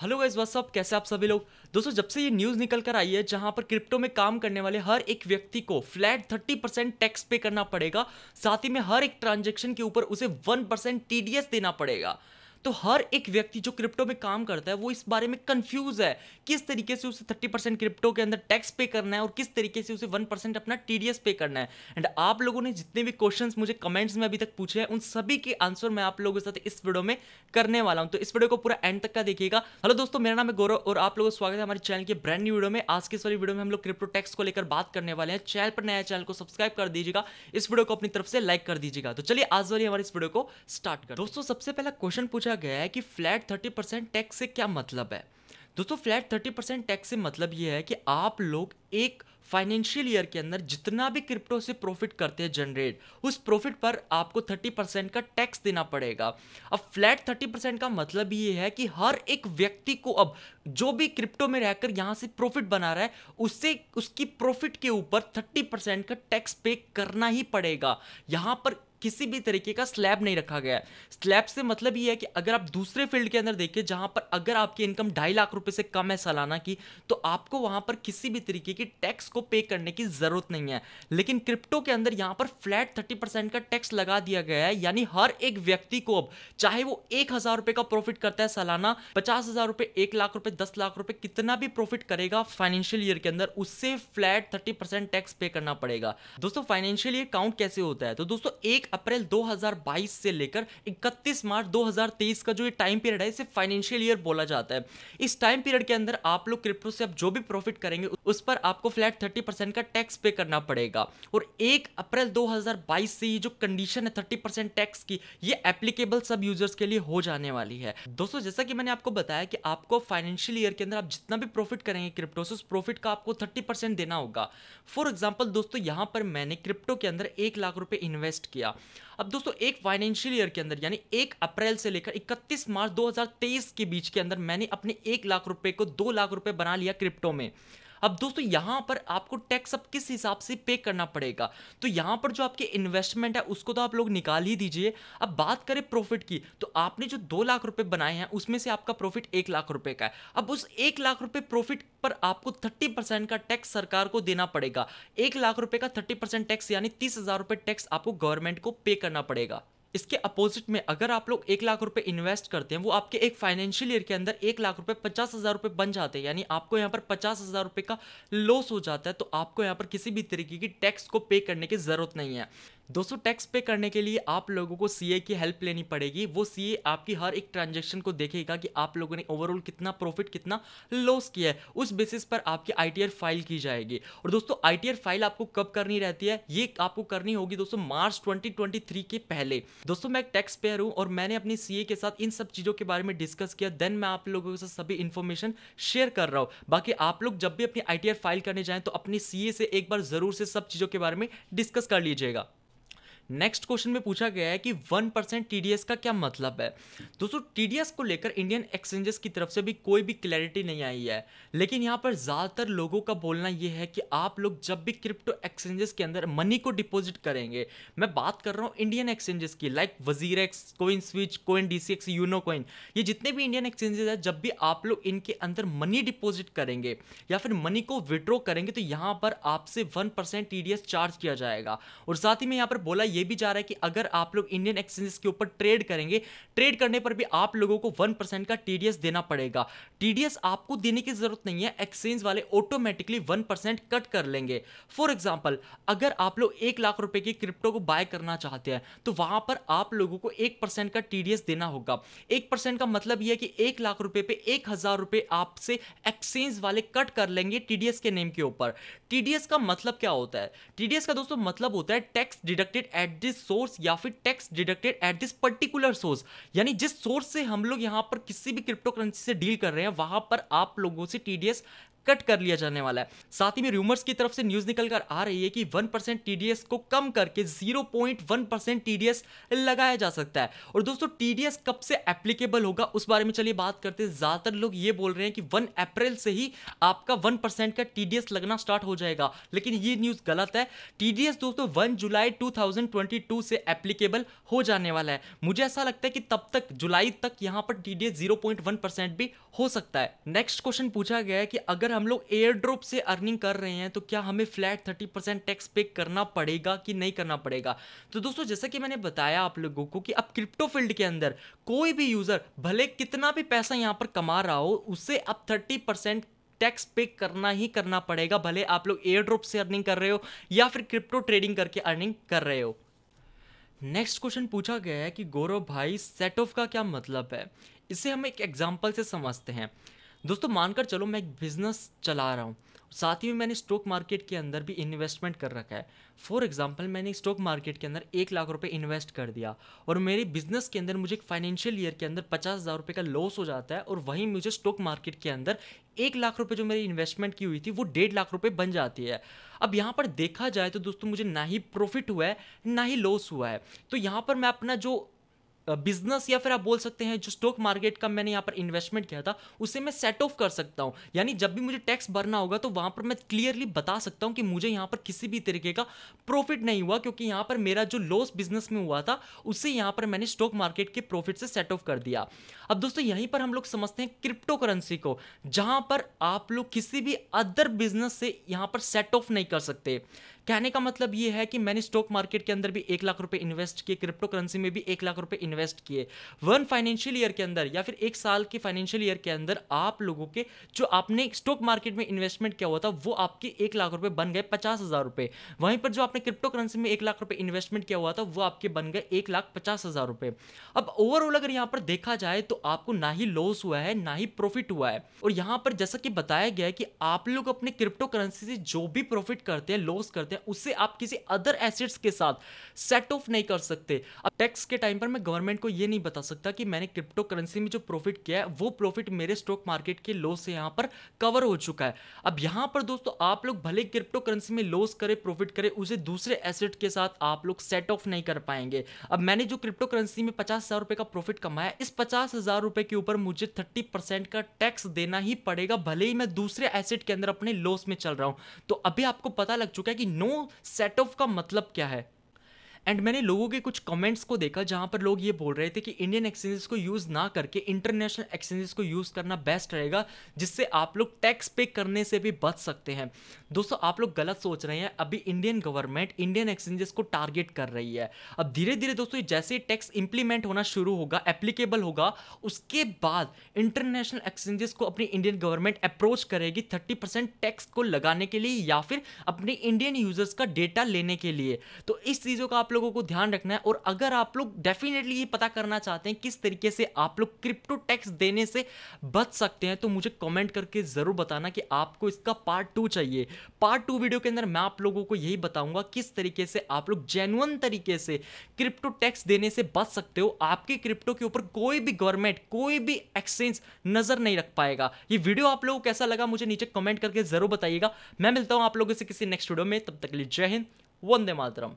hello guys what's up कैसे आप सभी लोग दोस्तों जब से ये न्यूज़ निकल कर आई है जहां पर क्रिप्टो में काम करने वाले हर एक व्यक्ति को फ्लैट 30 परसेंट टैक्स पे करना पड़ेगा साथ ही में हर एक ट्रांजैक्शन के ऊपर उसे 1 परसेंट टी देना पड़ेगा तो हर एक व्यक्ति जो क्रिप्टो में काम करता है वो इस बारे में कंफ्यूज है किस तरीके से उसे थर्टी परसेंट क्रिप्टो के अंदर टैक्स पे करना है और किस तरीके से उसे वन परसेंट अपना टी पे करना है एंड आप लोगों ने जितने भी क्वेश्चन मुझे कमेंट्स में अभी तक पूछे हैं उन सभी के आंसर मैं आप लोगों के साथ इस वीडियो में करने वाला हूँ तो इस वीडियो को पूरा एंड तक का देखिएगा हेलो दोस्तों मेरा नाम है गौरव और आप लोगों का स्वागत है हमारे चैनल के ब्रांड न्यू वीडियो में आज के इस वाली वीडियो में हम लोग क्रिप्टो टैक्स को लेकर बात करने वाले हैं चैनल पर नया चैनल को सब्सक्राइब कर दीजिएगा इस वीडियो को अपनी तरफ से लाइक कर दीजिएगा तो चलिए आज वाली हमारे इस वीडियो को स्टार्ट कर दोस्तों सबसे पहला क्वेश्चन पूछा पूछा गया है कि फ्लैट थर्टी परसेंट टैक्स से क्या मतलब है दोस्तों फ्लैट थर्टी परसेंट टैक्स से मतलब ये है कि आप लोग एक फाइनेंशियल ईयर के अंदर जितना भी क्रिप्टो से प्रॉफिट करते हैं जनरेट उस प्रॉफिट पर आपको 30 परसेंट का टैक्स देना पड़ेगा अब फ्लैट 30 परसेंट का मतलब ये है कि हर एक व्यक्ति को अब जो भी क्रिप्टो में रहकर यहाँ से प्रॉफिट बना रहा है उससे उसकी प्रॉफिट के ऊपर 30 परसेंट का टैक्स पे करना ही पड़ेगा यहाँ पर किसी भी तरीके का स्लैब नहीं रखा गया है स्लैब से मतलब ये है कि अगर आप दूसरे फील्ड के अंदर देखें जहां पर अगर आपकी इनकम ढाई लाख रुपए से कम है सालाना की तो आपको वहां पर किसी भी तरीके की टैक्स को पे करने की ज़रूरत नहीं है लेकिन क्रिप्टो के अंदर यहां पर फ्लैट थर्टी परसेंट का टैक्स लगा दिया गया है यानी हर एक व्यक्ति को अब चाहे वो एक का प्रॉफिट करता है सालाना पचास हज़ार लाख रुपए दस लाख रुपए कितना भी प्रॉफिट करेगा फाइनेंशियल ईयर के अंदर उससे फ्लैट थर्टी टैक्स पे करना पड़ेगा दोस्तों फाइनेंशियल ईयर काउंट कैसे होता है तो दोस्तों एक एक अप्रैल 2022 से लेकर 31 मार्च 2023 का जो ये टाइम पीरियड है इसे फाइनेंशियल ईयर बोला जाता है इस टाइम पीरियड के अंदर आप लोग क्रिप्टो से अब जो भी प्रॉफिट करेंगे उस पर आपको फ्लैट 30% परसेंट का टैक्स पे करना पड़ेगा और 1 अप्रैल 2022 से ये जो कंडीशन है थर्टी टैक्स की ये एप्लीकेबल सब यूजर्स के लिए हो जाने वाली है दोस्तों जैसा कि मैंने आपको बताया कि आपको फाइनेंशियल ईयर के अंदर आप जितना भी प्रॉफिट करेंगे क्रिप्टो से उस प्रॉफिट का आपको थर्टी देना होगा फॉर एग्जाम्पल दोस्तों यहां पर मैंने क्रिप्टो के अंदर एक लाख रुपए इन्वेस्ट किया अब दोस्तों एक फाइनेंशियल ईयर के अंदर यानी एक अप्रैल से लेकर 31 मार्च 2023 के बीच के अंदर मैंने अपने एक लाख रुपए को दो लाख रुपए बना लिया क्रिप्टो में अब दोस्तों यहां पर आपको टैक्स अब किस हिसाब से पे करना पड़ेगा तो यहां पर जो आपके इन्वेस्टमेंट है उसको तो आप लोग निकाल ही दीजिए अब बात करें प्रॉफिट की तो आपने जो दो लाख रुपए बनाए हैं उसमें से आपका प्रॉफिट एक लाख रुपए का है अब उस एक लाख रुपए प्रॉफिट पर आपको थर्टी परसेंट का टैक्स सरकार को देना पड़ेगा एक लाख रुपए का थर्टी परसेंट टैक्स यानी तीस हजार रुपए टैक्स आपको गवर्नमेंट को पे करना पड़ेगा इसके अपोजिट में अगर आप लोग एक लाख रुपए इन्वेस्ट करते हैं वो आपके एक फाइनेंशियल ईयर के अंदर एक लाख रुपए पचास हजार रुपए बन जाते हैं यानी आपको यहाँ पर पचास हजार रुपए का लॉस हो जाता है तो आपको यहाँ पर किसी भी तरीके की टैक्स को पे करने की जरूरत नहीं है दोस्तों टैक्स पे करने के लिए आप लोगों को सीए की हेल्प लेनी पड़ेगी वो सीए आपकी हर एक ट्रांजेक्शन को देखेगा कि आप लोगों ने ओवरऑल कितना प्रॉफिट कितना लॉस किया है उस बेसिस पर आपकी आईटीआर फाइल की जाएगी और दोस्तों आईटीआर फाइल आपको कब करनी रहती है ये आपको करनी होगी दोस्तों मार्च ट्वेंटी के पहले दोस्तों मैं एक टैक्स पेयर हूँ और मैंने अपनी सीए के साथ इन सब चीज़ों के बारे में डिस्कस किया देन मैं आप लोगों के साथ सभी इन्फॉर्मेशन शेयर कर रहा हूँ बाकी आप लोग जब भी अपनी आई फाइल करने जाएँ तो अपनी सी से एक बार ज़रूर से सब चीज़ों के बारे में डिस्कस कर लीजिएगा नेक्स्ट क्वेश्चन में पूछा गया है कि वन परसेंट टी का क्या मतलब है दोस्तों टी को लेकर इंडियन एक्सचेंजेस की तरफ से भी कोई भी क्लैरिटी नहीं आई है लेकिन यहाँ पर ज़्यादातर लोगों का बोलना यह है कि आप लोग जब भी क्रिप्टो एक्सचेंजेस के अंदर मनी को डिपॉजिट करेंगे मैं बात कर रहा हूँ इंडियन एक्सचेंजेस की like WazirX coin switch coin D Uno coin ये जितने भी इंडियन एक्सचेंजेस हैं जब भी आप लोग इनके अंदर मनी डिपॉजिट करेंगे या फिर मनी को विड्रॉ करेंगे तो यहाँ पर आपसे वन परसेंट चार्ज किया जाएगा और साथ ही में यहाँ पर बोला ये भी जा रहा है कि अगर आप लोग इंडियन एक्सचेंजेस के ऊपर ट्रेड करेंगे ट्रेड करने पर भी आप लोगों को वन परसेंट का टीडीएस देना पड़ेगा टीडीएस आपको देने की जरूरत नहीं है एक्सचेंज वाले ऑटोमेटिकली वन परसेंट कट कर लेंगे फॉर एग्जाम्पल अगर आप लोग एक लाख रुपए की क्रिप्टो को बाय करना चाहते हैं तो वहां पर आप लोगों को एक परसेंट का टीडीएस देना होगा एक परसेंट का मतलब यह है कि एक लाख रुपए पे एक हजार रुपए आपसे एक्सचेंज वाले कट कर लेंगे टीडीएस के नेम के ऊपर टीडीएस का मतलब क्या होता है टीडीएस का दोस्तों मतलब होता है tax deducted at at this source या फिर tax deducted at this particular source यानी जिस सोर्स से हम लोग यहां पर किसी भी क्रिप्टो करेंसी से डील कर रहे हैं वहां पर आप लोगों से टी कट कर लिया जाने वाला है साथ ही में रूमर्स की तरफ से न्यूज निकल कर आ रही है कि 1% परसेंट टीडीएस को कम करके 0.1% पॉइंट वन परसेंट टीडीएस लगाया जा सकता है और दोस्तों टीडीएस कब से एप्लीकेबल होगा उस बारे में चलिए बात करते हैं ज्यादातर लोग ये बोल रहे हैं कि वन अप्रैल से ही आपका वन का टीडीएस लगना स्टार्ट हो जाएगा लेकिन ये न्यूज गलत है टीडीएस दोस्तों वन जुलाई टू से एप्लीकेबल हो जाने वाला है मुझे ऐसा लगता है कि तब तक जुलाई तक यहां पर टीडीएस 0.1 परसेंट भी हो सकता है नेक्स्ट क्वेश्चन पूछा गया है कि अगर हम लोग एयर ड्रॉप से अर्निंग कर रहे हैं तो क्या हमें फ्लैट थर्टी परसेंट टैक्स पे करना पड़ेगा कि नहीं करना पड़ेगा तो दोस्तों जैसा कि मैंने बताया आप लोगों को कि अब क्रिप्टो फील्ड के अंदर कोई भी यूज़र भले कितना भी पैसा यहां पर कमा रहा हो उसे अब थर्टी परसेंट टैक्स पे करना ही करना पड़ेगा भले आप लोग एयर ड्रॉप से अर्निंग कर रहे हो या फिर क्रिप्टो ट्रेडिंग करके अर्निंग कर रहे हो नेक्स्ट क्वेश्चन पूछा गया है कि गौरव भाई सेट ऑफ का क्या मतलब है इसे हम एक एग्जाम्पल से समझते हैं दोस्तों मानकर चलो मैं एक बिज़नेस चला रहा हूँ साथ ही में मैंने स्टॉक मार्केट के अंदर भी इन्वेस्टमेंट कर रखा है फॉर एग्जाम्पल मैंने स्टॉक मार्केट के अंदर एक लाख रुपए इन्वेस्ट कर दिया और मेरे बिजनेस के अंदर मुझे एक फाइनेंशियल ईयर के अंदर पचास हज़ार रुपये का लॉस हो जाता है और वहीं मुझे स्टॉक मार्केट के अंदर एक लाख रुपए जो मेरी इन्वेस्टमेंट की हुई थी वो डेढ़ लाख रुपए बन जाती है अब यहाँ पर देखा जाए तो दोस्तों मुझे ना ही प्रॉफिट हुआ है ना ही लॉस हुआ है तो यहाँ पर मैं अपना जो बिजनेस या फिर आप बोल सकते हैं जो स्टॉक मार्केट का मैंने यहाँ पर इन्वेस्टमेंट किया था उसे मैं सेट ऑफ कर सकता हूँ यानी जब भी मुझे टैक्स भरना होगा तो वहाँ पर मैं क्लियरली बता सकता हूँ कि मुझे यहाँ पर किसी भी तरीके का प्रॉफिट नहीं हुआ क्योंकि यहाँ पर मेरा जो लॉस बिजनेस में हुआ था उसे यहाँ पर मैंने स्टॉक मार्केट के प्रॉफिट से सेट ऑफ कर दिया अब दोस्तों यहीं पर हम लोग समझते हैं क्रिप्टो करेंसी को जहाँ पर आप लोग किसी भी अदर बिजनेस से यहाँ पर सेट ऑफ नहीं कर सकते कहने का मतलब ये है कि मैंने स्टॉक मार्केट के अंदर भी एक लाख रुपए इन्वेस्ट किए क्रिप्टो करेंसी में भी एक लाख रुपए इन्वेस्ट किए वन फाइनेंशियल ईयर के अंदर या फिर एक साल के फाइनेंशियल ईयर के अंदर आप लोगों के जो आपने स्टॉक मार्केट में इन्वेस्टमेंट किया हुआ था वो आपके एक लाख रुपए बन गए पचास हजार रुपए वहीं पर जो आपने क्रिप्टो करेंसी में एक लाख रुपए इन्वेस्टमेंट किया हुआ था वो आपके बन गए एक लाख पचास हजार रुपए अब ओवरऑल अगर यहां पर देखा जाए तो आपको ना ही लॉस हुआ है ना ही प्रॉफिट हुआ है और यहां पर जैसा कि बताया गया है कि आप लोग अपने क्रिप्टो करेंसी से जो भी प्रॉफिट करते हैं लॉस करते हैं हैं उसे आप किसी अदर एसेट्स के साथ सेट ऑफ नहीं कर सकते अब टैक्स के टाइम पर मैं गवर्नमेंट को ये नहीं बता सकता कि मैंने क्रिप्टो करेंसी में जो प्रॉफिट किया है वो प्रॉफिट मेरे स्टॉक मार्केट के लॉस से यहाँ पर कवर हो चुका है अब यहाँ पर दोस्तों आप लोग भले क्रिप्टो करेंसी में लॉस करें प्रॉफिट करें उसे दूसरे एसेट के साथ आप लोग सेट ऑफ नहीं कर पाएंगे अब मैंने जो क्रिप्टो करेंसी में पचास हज़ार रुपये का प्रॉफिट कमाया इस पचास हज़ार रुपये के ऊपर मुझे थर्टी परसेंट का टैक्स देना ही पड़ेगा भले ही मैं दूसरे एसेट के अंदर अपने लॉस में चल रहा हूँ तो अभी आपको पता लग चुका है कि नो नो सेट ऑफ का मतलब क्या है एंड मैंने लोगों के कुछ कमेंट्स को देखा जहां पर लोग ये बोल रहे थे कि इंडियन एक्सचेंजेस को यूज़ ना करके इंटरनेशनल एक्सचेंजेस को यूज़ करना बेस्ट रहेगा जिससे आप लोग टैक्स पे करने से भी बच सकते हैं दोस्तों आप लोग गलत सोच रहे हैं अभी इंडियन गवर्नमेंट इंडियन एक्सचेंजेस को टारगेट कर रही है अब धीरे धीरे दोस्तों जैसे ही टैक्स इंप्लीमेंट होना शुरू होगा एप्लीकेबल होगा उसके बाद इंटरनेशनल एक्सचेंजेस को अपनी इंडियन गवर्नमेंट अप्रोच करेगी थर्टी परसेंट टैक्स को लगाने के लिए या फिर अपने इंडियन यूजर्स का डेटा लेने के लिए तो इस चीज़ों का आप लोगों को ध्यान रखना है और अगर आप लोग डेफिनेटली ये पता करना चाहते हैं किस तरीके से आप लोग क्रिप्टो टैक्स देने से बच सकते हैं तो मुझे कमेंट करके ज़रूर बताना कि आपको इसका पार्ट टू चाहिए पार्ट टू वीडियो के अंदर मैं आप लोगों को यही बताऊंगा किस तरीके से आप लोग जेनुअन तरीके से क्रिप्टो टैक्स देने से बच सकते हो आपके क्रिप्टो के ऊपर कोई भी गवर्नमेंट कोई भी एक्सचेंज नज़र नहीं रख पाएगा ये वीडियो आप लोगों को कैसा लगा मुझे नीचे कमेंट करके ज़रूर बताइएगा मैं मिलता हूं आप लोगों से किसी नेक्स्ट वीडियो में तब तक लिए जय हिंद वंदे मातरम